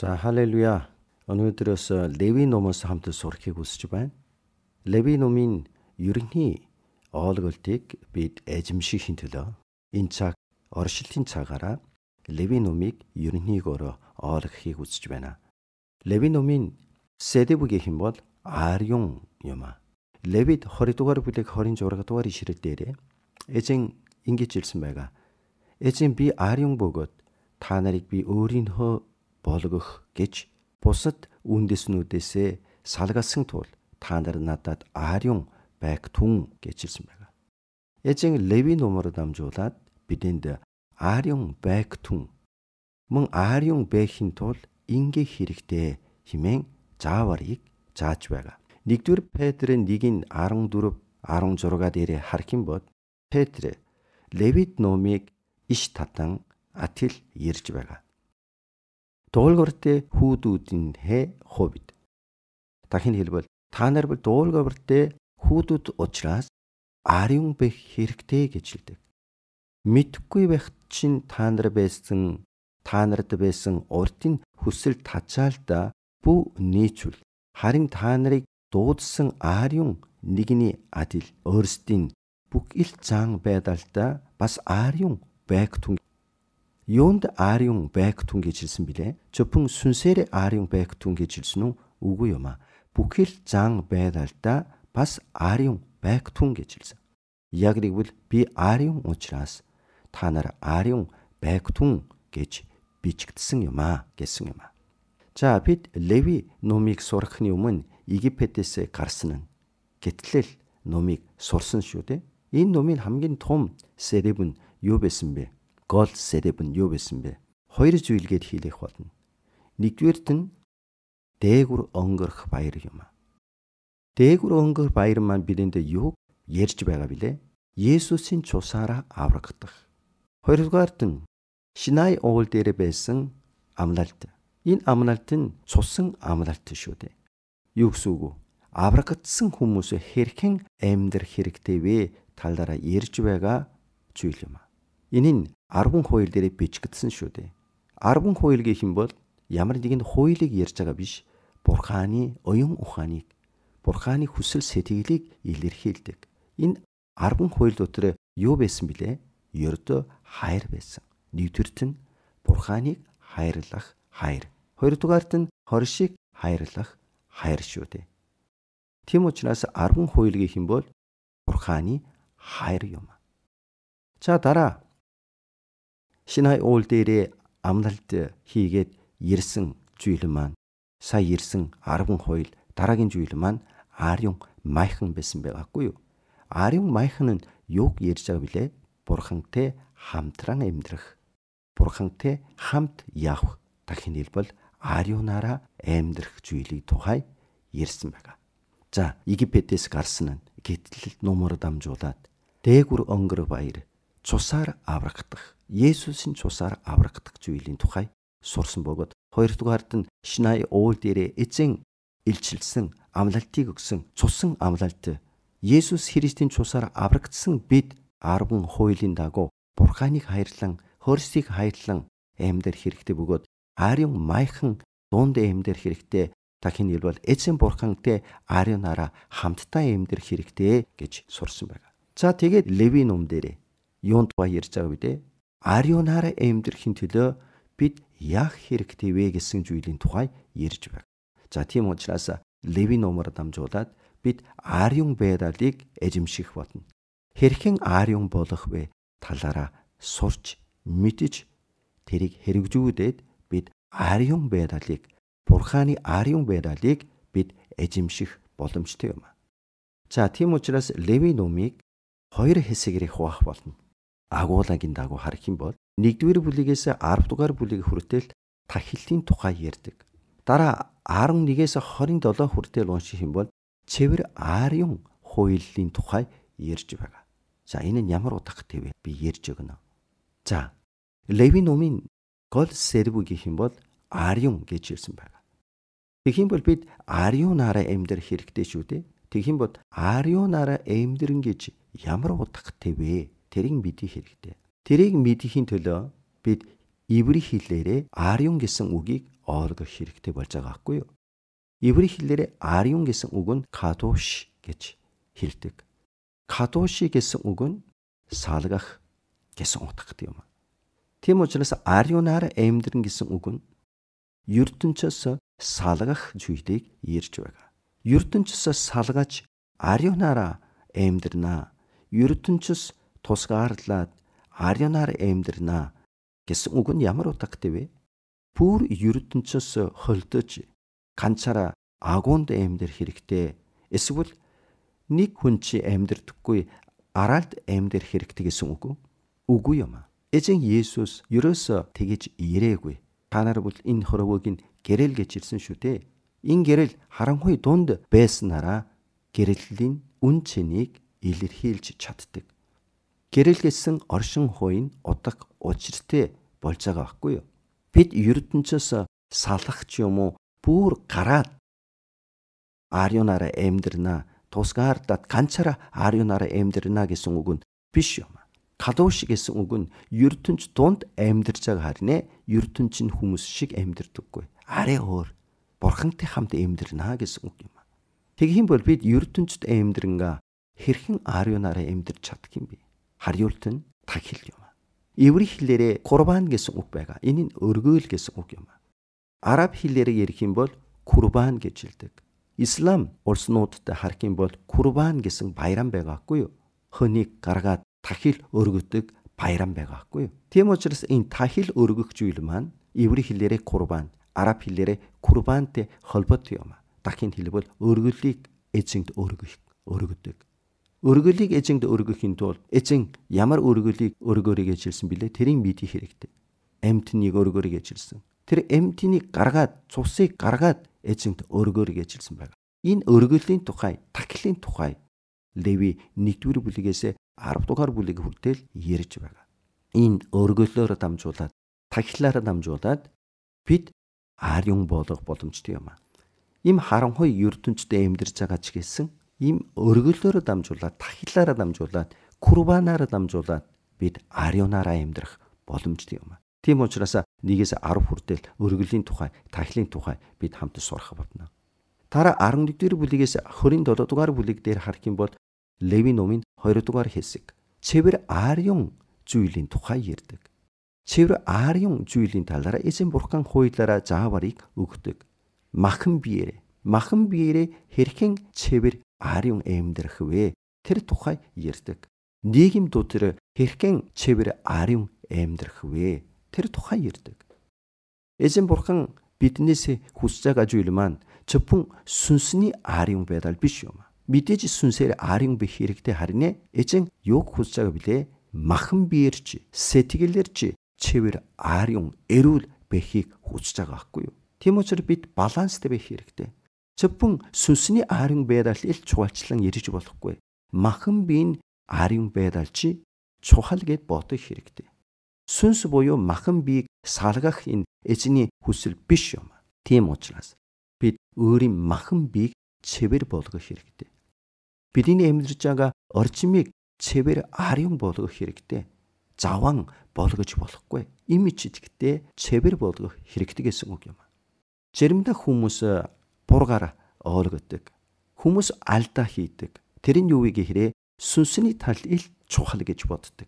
За халелуя. Өнөөдрөөс э, Леви номоос хамт сурахыг хүсэж байна. Леви номын ерөнхий ойлголтыг бид эзэмшихийн төлөө энэ цаг оршилтын цагаараа Леви номыг ерөнхийгөөр ойлгохыг хүсэж байна. Леви номын сэдэв гэх юм бол арьян юм а. Левит 20 дугаар бүлэг 26 дугаар ишлэл дээр эзэн ингэж хэлсэн байгаа. Эзэн би арьян бөгөөд та нарыг би өөрийнхөө болгох гэж бусад үндэснүүдээсээ салгасан тул та нар надад аариун байг түн гэж хэлсэн байна. Эзэн Леви номор дамжуулаад бидэнд аариун байг түн мөн аариун байхын тулд ингээ хэрэгтэй хэмээн зааварыг зааж байгаа. 1-р Петрийн 1-ийн 14 16-аа дээр харах юм бол Петр Левит номыг иш татан атил ярьж байгаа дуулгаар дэ хүүдүүдийн хэ ховид. Дахин хэлбэл та нар бол дуулгаар дэ хүүдүүд учраас ариун бэх хэрэгтэй гэж хэлдэг. Мэдхгүй байх чинь та нар байсан та нарт байсан уртын хүсэл тачаалда бүү нийцвэл харин та нарыг дуудсан ариун нэгний адил өөрсдийн бүх ил зан байдалтай бас ариун байг түн юунд Ариун 백툰 гэж хэлсэн билээ. Чөпөн сүнсээр Ариун 백툰 гэж хэлсэн үү? Үгүй юм аа. Бүхэл зан байдлаа бас Ариун 백툰 гэж хэлсэн. Яг нэгвэл би Ариун учраас та нар Ариун 백툰 гэж бичигдсэн юм аа гэсэн юм аа. За бид Леви номыг сурахны өмнө Египтээс гарсан нь. Гэтэл номыг сурсан шүү дээ. Энэ номын хамгийн том сэрэв нь юу байсан бэ? гол сэрэб нь юу байсан бэ? Хоёр зүйлгээд хийлэх болно. Нэгдүгээрт нь дээгүр өнгөрөх баяр юм аа. Дээгүр өнгөрөх баяр маань бидэнд юу ярьж байгаа билээ? Есүсийн цусаараа аврагдах. Хоёрдугаарт нь Шинай уул дээр байсан амлалт. Энэ амлалт нь цусан амлалт шүү дээ. Юу гэсэн үг вэ? Аврагдсан хүмүүс хэрхэн амьдрэх хэрэгтэй вэ? талаараа ярьж байгаа зүйл юм. Энэ нь 10 хууль дээр бичгдсэн шүү дээ. 10 хууль гэх юм бол ямар нэгэн хуулийг ярьж байгаа биш. Бурханы оюун ухааныг, Бурханы хүсэл сэтгэлийг илэрхийлдэг. Энэ 10 хууль дотор юу байсан бilé? Ердөө хайр байсан. Нэгдүгээрт нь Бурханыг хайрлах хайр. Хоёрдугаарт нь хоршийг хайрлах хайр шүү дээ. Тэм учраас 10 хууль гэх юм бол Бурханы хайр юм. За дараа 신하의 올 대일에 암날때 хийгээд ирсэн жийлэн маань сая ирсэн 12 дараагийн жийлэн маань Ариун Майхан байсан байгаагүй юу? Ариун Майхан нь юг ярьж байгаа билээ? Бурхантай хамтран амьдрах. Бурхантай хамт явх. Дахин хэлбэл Ариунаараа амьдрах жийлийг тухай ярьсан байгаа. За, Египтэс гарсан нь гэтэл номор дамжуулаад дээгүр өнгөр баяр цусаар аврагдах Есүсийн цусаар аврагдах зүйлийн тухай сурсан бөгөөд хоёрдугаард нь Шинай уулдэрэ эзэн илчилсэн амлалтыг өгсөн цусан амлалт Есүс Христийн цусаар аврагдсан бид 10 хуулийн дагуу Бурханыг хайрлан хөрсийг хайрлан эмдэр хэрэгтэй бөгөөд ариун майхан дунд эмдэр хэрэгтэй дахин хэлбэл эзэн бурхантай ариунаараа хамтдаа эмдэр хэрэгтэй гэж сурсан байна. За тэгээд Леви нум дээрээ юунд ба ярьж байгаа вэ? ариунаараа эмдэрхийн төлөө бид яах хэрэгтэй вэ гэсэн зүйлийн тухай ярьж байна. За тийм учраас Леви номор дамжуулаад бид ариун байдлыг эзэмших болно. Хэрхэн ариун болох вэ талаараа сурч мэдж тэрийг хэрэгжүүлээд бид ариун байдлыг Бурханы ариун байдлыг бид эзэмших боломжтой юм. За тийм учраас Леви номыг хоёр хэсгээр хуваах болно агуулагийн дагуу харах юм бол 1-р бүлэгээс 10-р бүлэг хүртэл тахилтын тухай ярьдаг. Дараа 11-ээс 27 хүртэл унших юм бол чэвэр ариун хууллийн тухай ярьж байгаа. За энэ нь ямар утгатай вэ? Би ярьж өгнө. За Леви номын гол сервү гэх юм бол ариун гэж ирсэн байна. Тэгэх юм бол бид ариунаараа амьдрах хэрэгтэй шүү дээ. Тэгэх юм бол ариунаараа амьдрэн гэж ямар утгатай вэ тэрийг мэдэх хэрэгтэй. Тэрийг мэдхийн төлөө бид иври хэлээрээ ариун гэсэн үгийг ойлгох хэрэгтэй болж байгаа хгүй юу? Иври хэлээрээ ариун гэсэн үг нь кадуш гэж хэлдэг. Кадуши гэсэн үг нь салгах гэсэн утгатай юм. Тийм учраас ариунаар амьдрэн гэсэн үг нь ертөнцөөс салгах зүйлийг ярьж байгаа. ертөнцөөс салгаж ариунаараа амьдрнаа. ертөнцөөс тусгаарлаад арьянаар эмдэрнэ гэсэн үг нь ямар утгатай вэ? Бүр ертөнцөөс холдож ганцаараа агуунд эмдэр хэрэгтэй. Эсвэл нэг хүн чи эмдэрдэггүй аралд эмдэр хэрэгтэй гэсэн үг үү? Үгүй юм аа. Эзэн Есүс ерөөсө тэгэж ирээгүй. Та нар бол энэ хорвоог нь гэрэл гэж ирсэн шүү дээ. Энэ гэрэл харанхуй дунд байснараа гэрэллийн үн чинийг илэрхийлж чаддаг гэрэлгэсэн оршин хуйн удаг учиртай болж байгаа байхгүй юу? Бид ертөнцөөс салахч юм уу? Бүүр гараад Арьюнараа эмдэрнэ. Тусгаардаад ганцаараа арьюнараа эмдэрнэ гэсэн үг нь биш юм. Калууш гэсэн үг нь ертөнц дунд амьдарч байгааг харна. ертөнц нь хүмүүс шиг амьдардаггүй. Арай өөр. Бурхантай хамт амьдэрнэ гэсэн үг юм. Тэгхийн бол бид ертөнцид амьдрэнгээ хэрхэн арьюнараа амьдарч чадх юм бэ? харьяулт нь таг хэл юм. Еврей хэлээрээ курбан гэсэн үг байгаа. Энэ нь өргөөл гэсэн үг юм. Араб хэлээрээ ярих юм бол курбан гэж хэлдэг. Ислам улснуудад харах юм бол курбан гэсэн баярам байгаагүй юу? Хөнийг гаргаад тахил өргөдөг баярам байгаагүй юу? Тийм учраас энэ тахил өргөх зүйл маань еврей хэлээрээ курбан, араб хэлээрээ курбантэй холбоотой юм. Дахин хэлбэл өргөлийг эзэнт өргөх, өргөдөг. Өргөлийг эзэнд өргөхийн тулд эзэн ямар өргөлийг өргөөрэй гэж хэлсэн бilé тэрийг мэдэх хэрэгтэй. Амтныг өргөөрэй гэж хэлсэн. Тэр амтныг гаргаад цусыг гаргаад эзэнт өргөөрэй гэж хэлсэн байна. Энэ өргөлийн тухай, таклын тухай Леви 1-р бүлгээс 10 дугаар бүлэг хүртэл ярьж байгаа. Энэ өргөлөөр дамжуулаад, тахилаар дамжуулаад бид ар юм болох боломжтой юм аа. Им харанхуй ертөнцид амьдарч байгаа ч гэсэн ийм өргөлөөрөө дамжуулаад тахилаараа дамжуулаад курбанаараа дамжуулаад бид ариунаараа амьдрах боломжтой юм аа. Тийм учраас нэгээс 10 хүртэл өргөлийн тухай, тахилын тухай бид хамт сурах болно. Дараа 11 дэх бүлэгээс 27 дугаар бүлэг дээр харах юм бол Леви номын 20 дугаар хэсэг. Цэвэр ариун зүйлийн тухай ярьдаг. Цэвэр ариун зүйлийн талаараа эзэн бурхан хуйлаараа зааварыг өгдөг. Махан биеэр, махан биеэр хэрхэн цэвэр ариун эмдэрхвэ тэр тухай ярьдаг. Нийгэм дотор хэрхэн чивэр ариун эмдэрхвэ тэр тухай ярьдаг. Эзэн бурхан биднээс хүсэж байгаа зүйл маань зөвхөн сүнсний ариун байдал биш юм. Мэдээж сүнсээр ариун бих хэрэгтэй харин эзэн юг хүсэж байгаа билээ? Махан биерч, сэтгэлэрч чивэр ариун эрүүл бэхийг хүсэж байгаа хгүй юу? Тийм учраас бид баланстай байх хэрэгтэй зөвхөн сүнсний аарын байдал ил чухалчлан ирж болохгүй. Махан биеийн аарын байдал чи чухал гэд бодох хэрэгтэй. Сүнс буюу махан биеийг салгах энэ эзний хүсэл биш юм. Тийм учраас бид өөрийн махан биеийг чэвэр болгох хэрэгтэй. Бидний амьдарч байгаа орчмыг чэвэр аарын болгох хэрэгтэй. Заван болгож болохгүй. Имижтгтээ чэвэр болгох хэрэгтэй гэсэн үг юм. Жиремдэх хүмүүс бургаараа ойлгодог. Хүмүүс алдаа хийдэг. Тэр нь юу вэ гэхээр сүнсний тал ил чухал гэж боддог.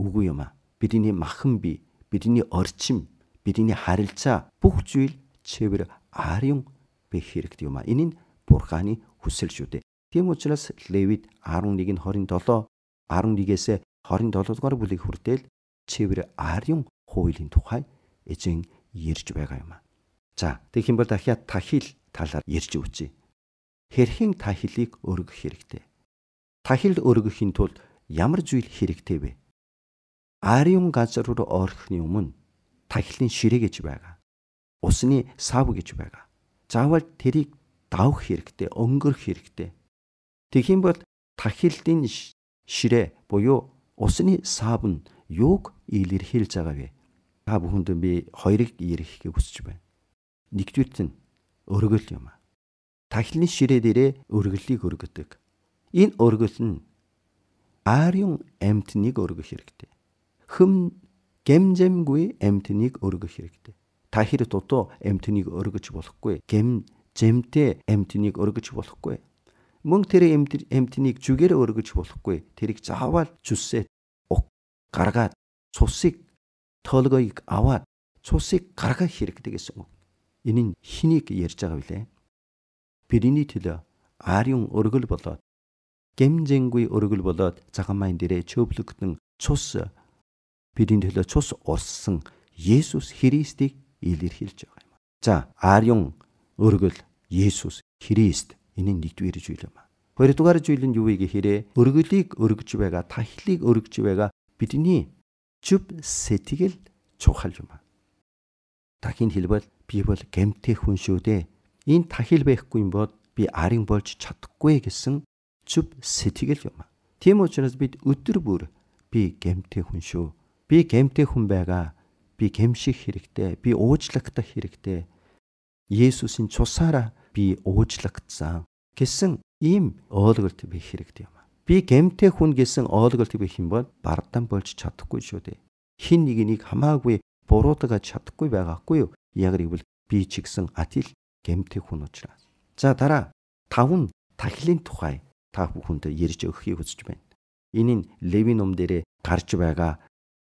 Үгүй юм аа. Бидний махан бие, бидний орчим, бидний харилцаа бүх зүйл чэвэр ариун бэх хэрэгтэй юм аа. Энэ нь бурханы хүсэл шүү дээ. Тийм учраас Левит 11:27, 11-ээс 27-р бүлэг хүртэл чэвэр ариун хуулийн тухай эзэн ярьж байгаа юм аа. За, тэгэх юм бол дахиад тахил талаар ярьж өгчээ. Хэрхэн та хэлийг өргөх хэрэгтэй? Та хэл өргөхийн тулд ямар зүйл хэрэгтэй вэ? Ариум газар руу орохны өмнө тахилын ширээ гэж байгаа. Усны сав гэж байгаа. Заавал тэрийг давх хэрэгтэй, өнгөрөх хэрэгтэй. Тэгхийн бол тахилын ширээ буюу усны сав нь юуг илэрхийлж байгаа вэ? Та бүхэнд би хоёрыг ярихыг хүсэж байна. Нэгдүгээр нь өргөл юм. Тахилны ширээ дээрээ өргөлийг өргөдөг. Энэ өргөл нь Ариун амтныг өргөх хэрэгтэй. Хөм гэмзэмгүй амтныг өргөх хэрэгтэй. Тахир дутуу амтныг өргөж болохгүй. Гэм зэмтэй амтныг өргөж болохгүй. Мөн тэр амтныг жүгээр өргөж болохгүй. Тэрийг заавал зүсээ уг гаргаад цусыг толгойг аваад цусыг гаргах хэрэгтэй гэсэн үг. Энэ нь хэнийг ярьж байгаа вүлээ? Бириний төлөө аарын өргөл болоод гэмзэнгүй өргөл болоод загамайн дээрээ чөөблөгдөн цус бирийн төлөө цус урссан Есүс Христийг илэрхийлж байгаа юм. За, аарын өргөл Есүс Христ энэ нь нэгдүгээр зүйл юм. Хоёрдугаар зүйлэнд юу вэ гэхээр өргөлийг өргөж байгаа, тахилыг өргөж байгаа бидний зүв сэтгэл чухал юм. Дахин хэлбэл би бол гэмтэй хүн шүү дээ. Энд тахил байхгүй юм бод би арын болж чадахгүй гэсэн зүв сэтгэл юм. Тийм учраас бид өдөр бүр би гэмтэй хүн шүү. Би гэмтэй хүн байгаа. Би гэмших хэрэгтэй. Би уучлагдах хэрэгтэй. Есүсийн цусаараа би уучлагдсан гэсэн ийм ойлголт бий хэрэгтэй юм. Би гэмтэй хүн гэсэн ойлголт бий юм бол бардан болж чадахгүй шүү дээ. Хин нэг нэг хамаагүй буруутгаж чадахгүй байгаагүй юу? Яг гэвэл би ч гэсэн атил гэмтэй хүн учраас. За дараа таван тахилын тухай та бүхэндээ ярьж өгөхийг хүсэж байна. Энийн Левин ном дээрээ гарч байгаа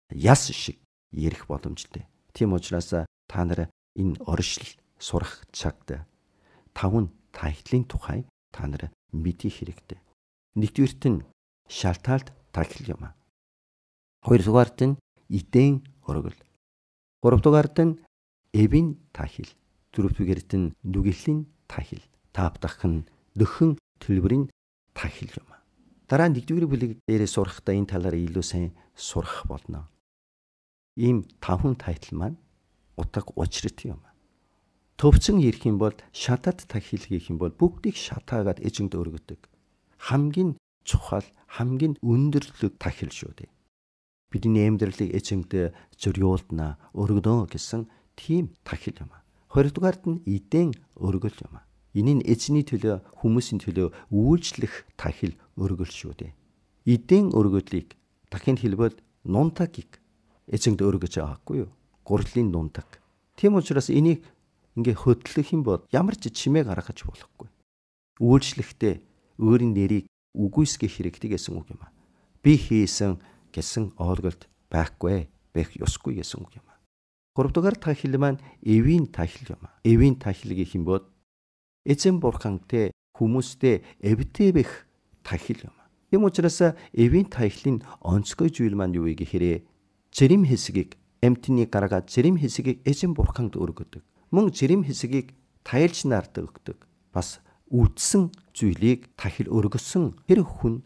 яс шиг ярих боломжтой. Тийм учраас та нар энэ оршил сурах цагт таван тахилын тухай та нар мэдэх хэрэгтэй. Нэгдүгээрт нь шалтгаалт тахил юм. Хоёрдугаарт нь эдэн өргөл. Гуравдугаарт нь эвин тахил дөрөвдүгээрт нь нүгэлийн тахил таавдах нь дөхөн төлбөрийн тахил юм. Дараа нь нэгдүгээр бүлэг дээрээ сурахдаа энэ талаар илүү сайн сурах болно. Ийм тавхан тайтл маань утга учирт юм. Төвцөн ирэх юм бол шатад тахил хийх юм бол бүгдийг шатаагаад эзэнт өргөдөг. Хамгийн чухал хамгийн өндөрлөг тахил шүү дээ. Бидний амьдралыг эзэнт зөрьүүлдэнэ өргөдөө гэсэн тийм тахил юм а. Хоёрдугаард нь эдэн өргөл юм а. Энэ нь эзний төлөө хүмүүсийн төлөө үйлчлэх тахил өргөл шүү дээ. Эдэн өргөлийг дахин хэлбэл нунтагийг эзэнд өргөж байгаагүй юу? Гурлийн нунтаг. Тийм учраас энийг ингээ хөдлөх юм бол ямар ч чимээг гаргаж болохгүй. Үйлчлэхдээ өөрийн нэрийг үгүйсгэх хэрэгтэй гэсэн үг юм а. Би хийсэн гэсэн ойлголт байхгүй байх ёсгүй гэсэн үг юм. Гуравдугаар тахил маань эвийн тахил юм. Эвийн тахил гэх юм бол эзэн бурхантай хүмүүстэй эвтэвэх тахил юм. Тэм учраас эвийн тахилын онцгой зүйл маань юу вэ гэхээр зэрэм хэсгийг эмтний гарагаа зэрэм хэсгийг эзэн бурханд өргөдөг. Мөн зэрэм хэсгийг таялж нарт өгдөг. Бас үдсэн зүйлийг тахил өргөсөн тэр хүн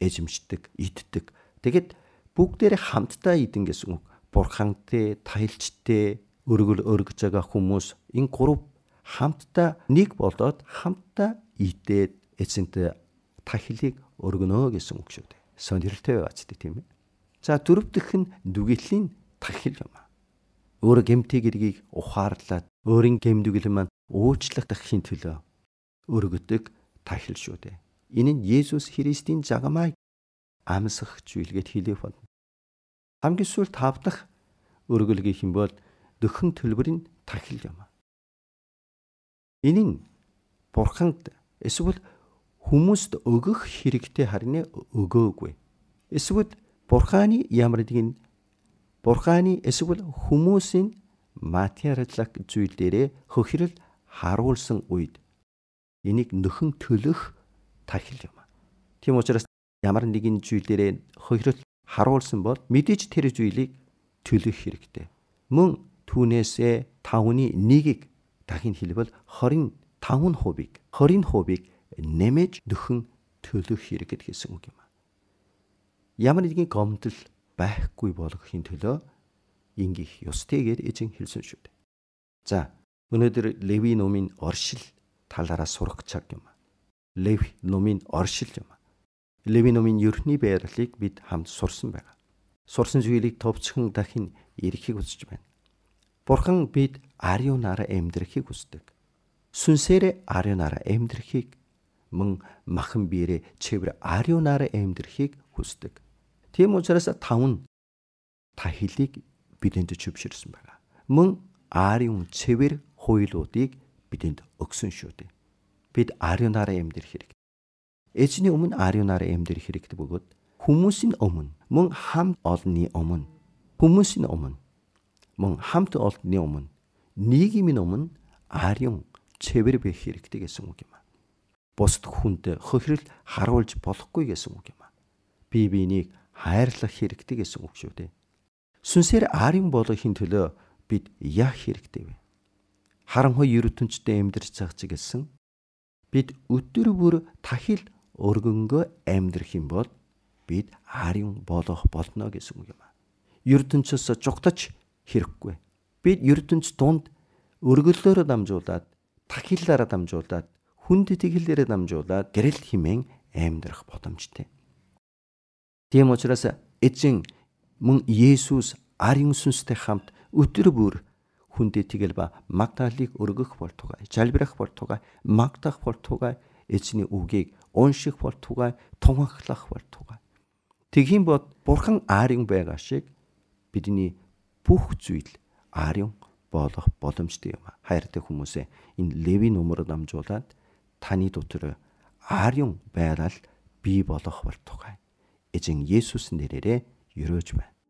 эзэмшдэг, иддэг. Тэгэд бүгдээрээ хамтдаа идэнгэс үг бурхантай, таялчтай, өргөл өргөж байгаа хүмүүс энэ гурав хамтдаа нэг болоод хамтдаа итээд эцэнтэй тахилыг өргөнө гэсэн үг шүү дээ. Сонирхолтой байгаачтай тийм ээ. За дөрөв дэх нь дүгэлийн тахил юм аа. Өөр гемтэг эргийг ухаарлаад өөрийн гемдүгэл маань уучлах дахин төлөө өргөдөг тахил шүү дээ. Энэ нь Есүс Христийн загмай амсах зүйлгээд хэлэх бол Хамгийн сүүлд тав дахь өргөлгийн химбэл дөхөн төлбөрийн тархил юм. Энэ нь бурханд эсвэл хүмүүст өгөх хэрэгтэй харин өгөөгүй. Эсвэл бурханы ямар нэгэн бурханы эсвэл хүмүүсийн материаллаг зүйлдэрээ хөхирэл харуулсан үед энийг нөхөн төлөх тархил юм. Тийм учраас ямар нэгэн зүйлдэрээ хөхирэл харуулсан бол мэдээж тэр зүйлийг төлөх хэрэгтэй. Мөн түүнээсээ 5-ны 1-ийг дахин хэлбэл 25 хувийг 20 хувийг нэмэж нөхөн төлөх хэрэгтэй гэсэн үг юм. Ямар нэгэн гомдол байхгүй болгохын төлөө ингээх ёстойгээр эзэн хэлсэн шүү дээ. За өнөөдөр Леви номын оршил талаараа сурах цаг юм. Леви номын оршил юм. Леви номын ерхний байрлалыг бид хамт сурсан байна. Сурсан зүйлийг товчхон дахин ирэхийг хүсэж байна. Бурхан бид ариунаараа амьдрахыг хүсдэг. Сүнсээрээ ариунаараа амьдрахыг мөн махан биерээ чэвэр ариунаараа амьдрахыг хүсдэг. Тийм учраас тавн та хэлийг бидэнд чөвшөрсөн байна. Мөн ариун чэвэр хуйлуудыг бидэнд өгсөн шүү дээ. Бид ариунаараа амьдрах хэрэг. Эзний өмнө ариунаараа эмдэр хэрэгтэй бөгөөд хүмүүсийн өмнө мөн хамт олонны өмнө хүмүүсийн өмнө мөн хамт олонны өмнө нийгмийн өмнө ариун чэвэр бэх хэрэгтэй гэсэн үг юм аа. Бусд хүнд хохирол харуулж болохгүй гэсэн үг юм аа. Бие биенийг хайрлах хэрэгтэй гэсэн үг шүү дээ. Сүнсээр ариун болохын төлөө бид яах хэрэгтэй вэ? Харанхуй ертөнцийн эмдэрч цаг гэсэн бид өдөр бүр тахил өргөнгөө амьдрах юм бол бид аарын болох болно гэсэн үг юм а. ертөнцөөс жугтаж хэрэггүй. Бид ертөнц дунд өргөллөөрөө дамжуулаад, тахиллаараа дамжуулаад, хүнд тэглэлээрээ дамжуулаад гэрэл химэн амьдрах боломжтой. Тийм учраас эзэн мөн Есүс аарын сүнстэй хамт өтөр бүр хүндэ тэгэл ба магтаалыг өргөх болтугай, залбирах болтугай, магтах болтугай эзний үгийг унших болтугай, тунхаглах болтугай. Тэгхийн бод бурхан аарийн байгаа шиг бидний бүх зүйл аарийн болох боломжтой юм. Хайртай хүмүүсээ энэ леви нумрыг намжуулаад таны дотор аарийн байгаал бий болох болтугай. Эзэн Есүс нэрээрээ ерөөж байна.